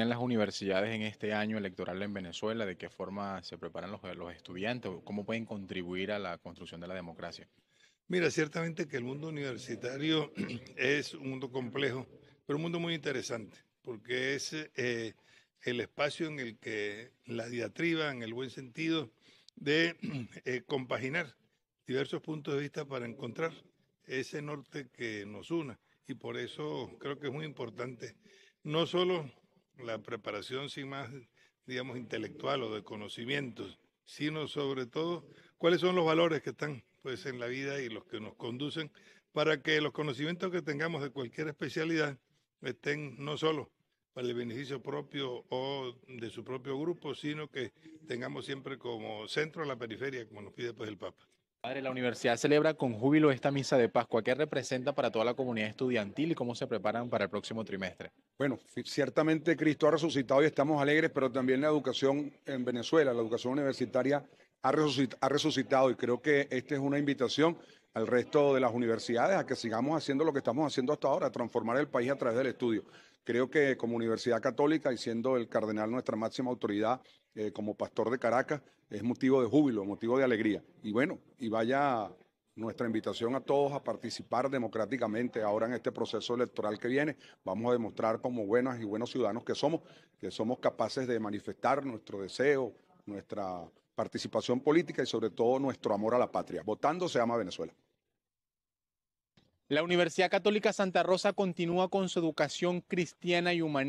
en las universidades en este año electoral en Venezuela? ¿De qué forma se preparan los, los estudiantes? ¿Cómo pueden contribuir a la construcción de la democracia? Mira, ciertamente que el mundo universitario es un mundo complejo, pero un mundo muy interesante, porque es eh, el espacio en el que la diatriba, en el buen sentido, de eh, compaginar diversos puntos de vista para encontrar ese norte que nos una. Y por eso creo que es muy importante, no solo la preparación sin más, digamos, intelectual o de conocimientos, sino sobre todo cuáles son los valores que están pues en la vida y los que nos conducen para que los conocimientos que tengamos de cualquier especialidad estén no solo para el beneficio propio o de su propio grupo, sino que tengamos siempre como centro la periferia, como nos pide pues el Papa. Padre, la universidad celebra con júbilo esta misa de Pascua. ¿Qué representa para toda la comunidad estudiantil y cómo se preparan para el próximo trimestre? Bueno, ciertamente Cristo ha resucitado y estamos alegres, pero también la educación en Venezuela, la educación universitaria, ha resucitado y creo que esta es una invitación al resto de las universidades a que sigamos haciendo lo que estamos haciendo hasta ahora, transformar el país a través del estudio. Creo que como Universidad Católica y siendo el cardenal nuestra máxima autoridad eh, como pastor de Caracas, es motivo de júbilo, motivo de alegría. Y bueno, y vaya nuestra invitación a todos a participar democráticamente ahora en este proceso electoral que viene. Vamos a demostrar como buenas y buenos ciudadanos que somos, que somos capaces de manifestar nuestro deseo, nuestra participación política y sobre todo nuestro amor a la patria. Votando se ama Venezuela. La Universidad Católica Santa Rosa continúa con su educación cristiana y humanista.